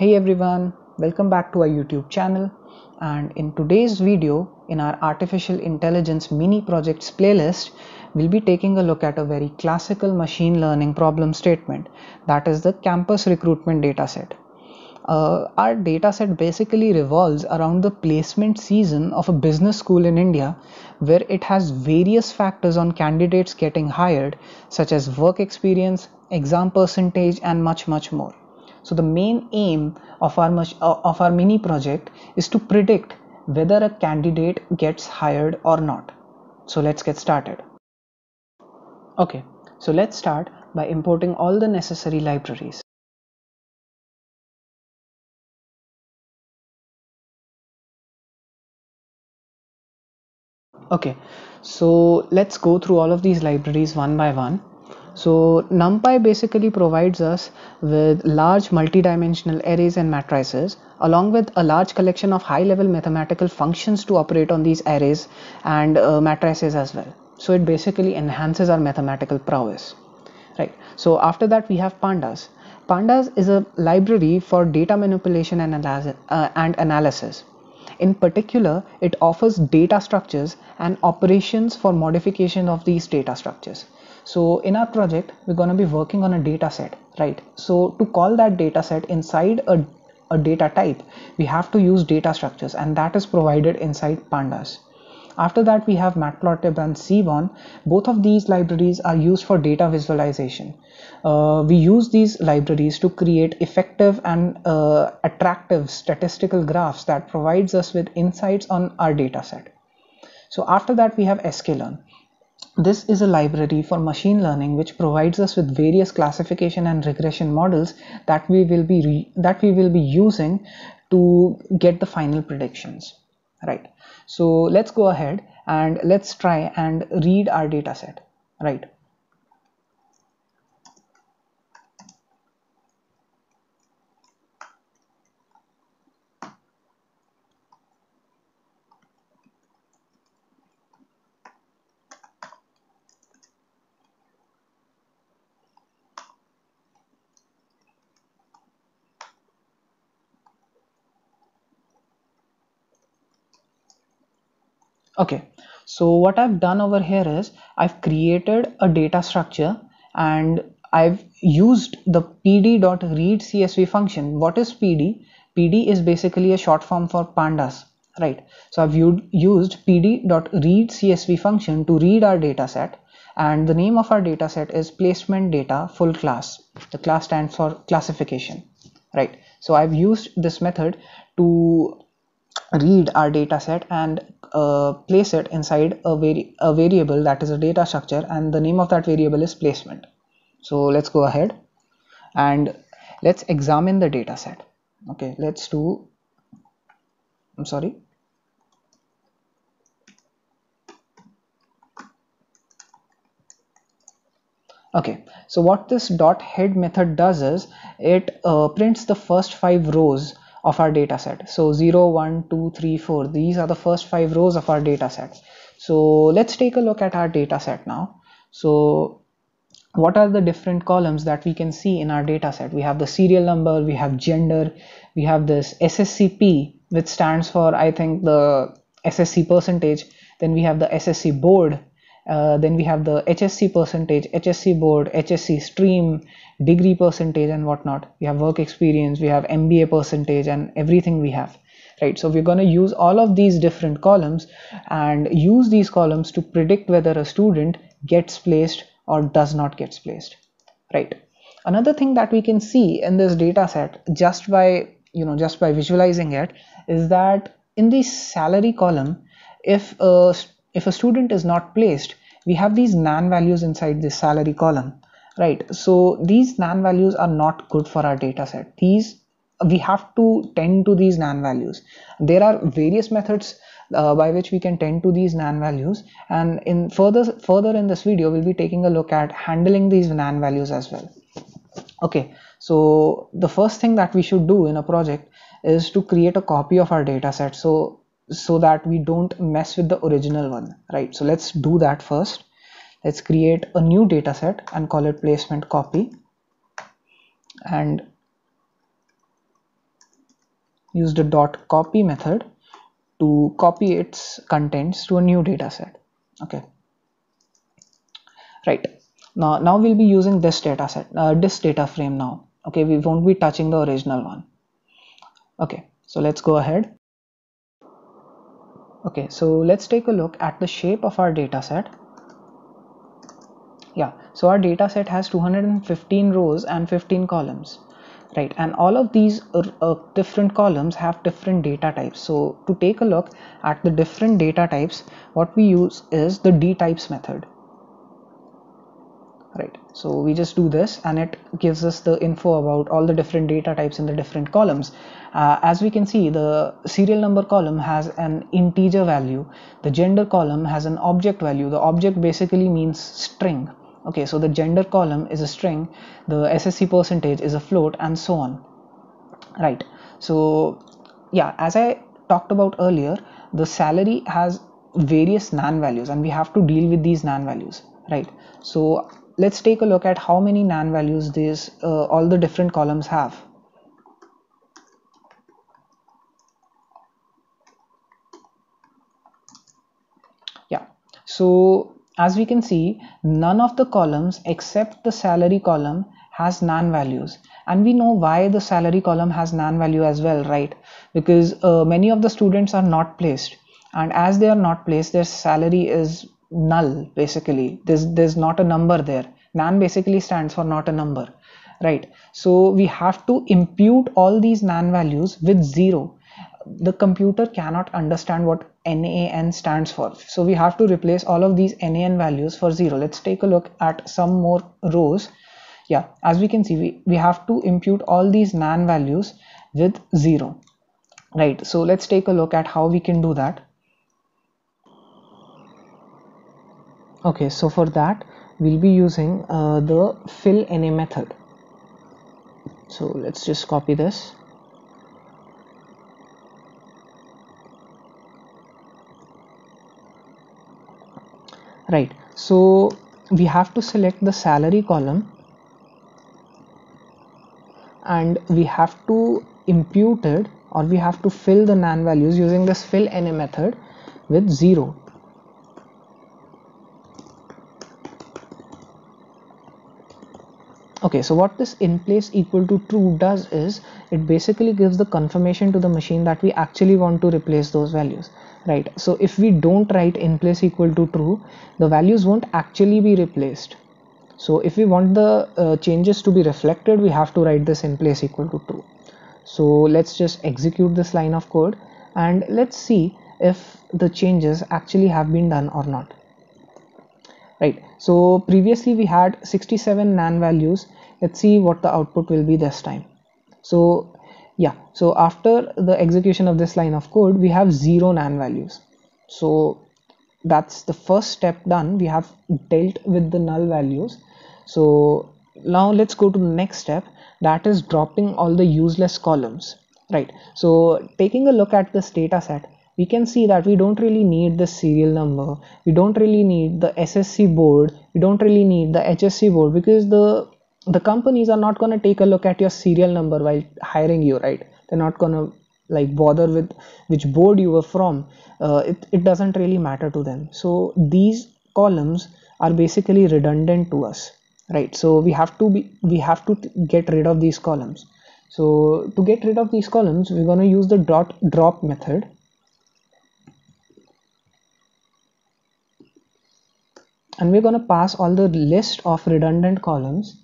Hey everyone, welcome back to our YouTube channel and in today's video in our artificial intelligence mini projects playlist we'll be taking a look at a very classical machine learning problem statement that is the campus recruitment dataset. Uh, our dataset basically revolves around the placement season of a business school in India where it has various factors on candidates getting hired such as work experience, exam percentage and much much more. So the main aim of our, uh, of our mini project is to predict whether a candidate gets hired or not. So let's get started. Okay, so let's start by importing all the necessary libraries. Okay, so let's go through all of these libraries one by one. So NumPy basically provides us with large multidimensional arrays and matrices along with a large collection of high level mathematical functions to operate on these arrays and uh, matrices as well. So it basically enhances our mathematical prowess. Right. So after that we have pandas. Pandas is a library for data manipulation and, uh, and analysis. In particular, it offers data structures and operations for modification of these data structures so in our project we're going to be working on a data set right so to call that data set inside a, a data type we have to use data structures and that is provided inside pandas after that we have matplotlib and seaborn both of these libraries are used for data visualization uh, we use these libraries to create effective and uh, attractive statistical graphs that provides us with insights on our data set so after that we have sklearn this is a library for machine learning which provides us with various classification and regression models that we will be re- that we will be using to get the final predictions right so let's go ahead and let's try and read our data set right okay so what I've done over here is I've created a data structure and I've used the pd.read_csv function. What is pd? pd is basically a short form for pandas, right? So I've used pd.read_csv function to read our data set and the name of our data set is placement data full class. The class stands for classification, right? So I've used this method to read our data set and uh, place it inside a, vari a variable that is a data structure and the name of that variable is placement so let's go ahead and let's examine the data set okay let's do i'm sorry okay so what this dot head method does is it uh, prints the first five rows of our data set so 0 1 2 3 4 these are the first five rows of our data set so let's take a look at our data set now so what are the different columns that we can see in our data set we have the serial number we have gender we have this sscp which stands for i think the ssc percentage then we have the ssc board uh, then we have the HSC percentage, HSC board, HSC stream, degree percentage, and whatnot. We have work experience, we have MBA percentage, and everything we have. Right, so we're going to use all of these different columns and use these columns to predict whether a student gets placed or does not gets placed. Right. Another thing that we can see in this data set just by you know just by visualizing it is that in the salary column if a if a student is not placed we have these nan values inside the salary column right so these nan values are not good for our data set these we have to tend to these nan values there are various methods uh, by which we can tend to these nan values and in further further in this video we'll be taking a look at handling these nan values as well okay so the first thing that we should do in a project is to create a copy of our data set so so that we don't mess with the original one right so let's do that first let's create a new data set and call it placement copy and use the dot copy method to copy its contents to a new data set okay right now now we'll be using this data set uh, this data frame now okay we won't be touching the original one okay so let's go ahead okay so let's take a look at the shape of our data set yeah so our data set has 215 rows and 15 columns right and all of these uh, uh, different columns have different data types so to take a look at the different data types what we use is the d types method right so we just do this and it gives us the info about all the different data types in the different columns uh, as we can see the serial number column has an integer value the gender column has an object value the object basically means string okay so the gender column is a string the ssc percentage is a float and so on right so yeah as i talked about earlier the salary has various nan values and we have to deal with these nan values right so let's take a look at how many NaN values these uh, all the different columns have. Yeah, so as we can see, none of the columns except the salary column has NaN values and we know why the salary column has NaN value as well, right? Because uh, many of the students are not placed and as they are not placed, their salary is null basically there's there's not a number there nan basically stands for not a number right so we have to impute all these nan values with zero the computer cannot understand what nan stands for so we have to replace all of these nan values for zero let's take a look at some more rows yeah as we can see we, we have to impute all these nan values with zero right so let's take a look at how we can do that okay so for that we'll be using uh, the fill na method so let's just copy this right so we have to select the salary column and we have to impute it or we have to fill the nan values using this fill na method with 0 okay so what this in place equal to true does is it basically gives the confirmation to the machine that we actually want to replace those values right so if we don't write in place equal to true the values won't actually be replaced so if we want the uh, changes to be reflected we have to write this in place equal to true so let's just execute this line of code and let's see if the changes actually have been done or not right so previously we had 67 nan values let's see what the output will be this time so yeah so after the execution of this line of code we have zero nan values so that's the first step done we have dealt with the null values so now let's go to the next step that is dropping all the useless columns right so taking a look at this data set we can see that we don't really need the serial number we don't really need the ssc board we don't really need the hsc board because the the companies are not going to take a look at your serial number while hiring you right they're not going to like bother with which board you were from uh, it, it doesn't really matter to them so these columns are basically redundant to us right so we have to be we have to get rid of these columns so to get rid of these columns we're going to use the dot drop method and we're going to pass all the list of redundant columns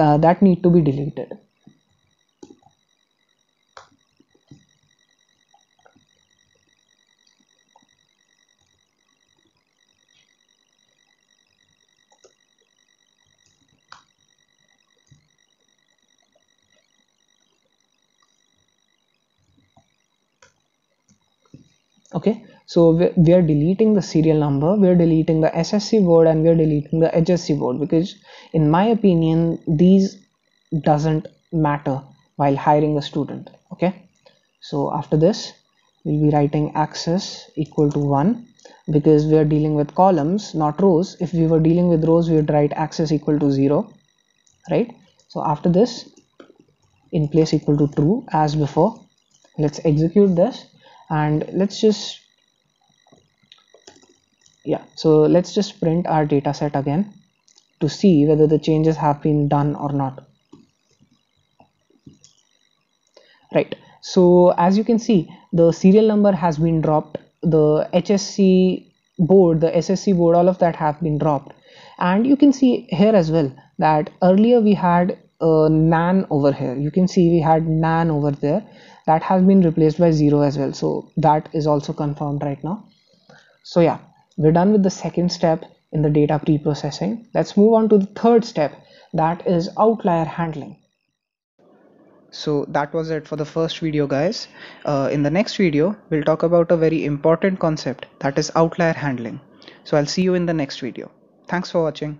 uh, that need to be deleted okay so we are deleting the serial number we are deleting the ssc word and we are deleting the hsc word because in my opinion these doesn't matter while hiring a student okay so after this we'll be writing access equal to 1 because we are dealing with columns not rows if we were dealing with rows we would write access equal to 0 right so after this in place equal to true as before let's execute this and let's just yeah so let's just print our data set again to see whether the changes have been done or not right so as you can see the serial number has been dropped the HSC board the SSC board all of that have been dropped and you can see here as well that earlier we had uh, nan over here you can see we had nan over there that has been replaced by 0 as well so that is also confirmed right now so yeah we're done with the second step in the data preprocessing let's move on to the third step that is outlier handling so that was it for the first video guys uh, in the next video we'll talk about a very important concept that is outlier handling so i'll see you in the next video thanks for watching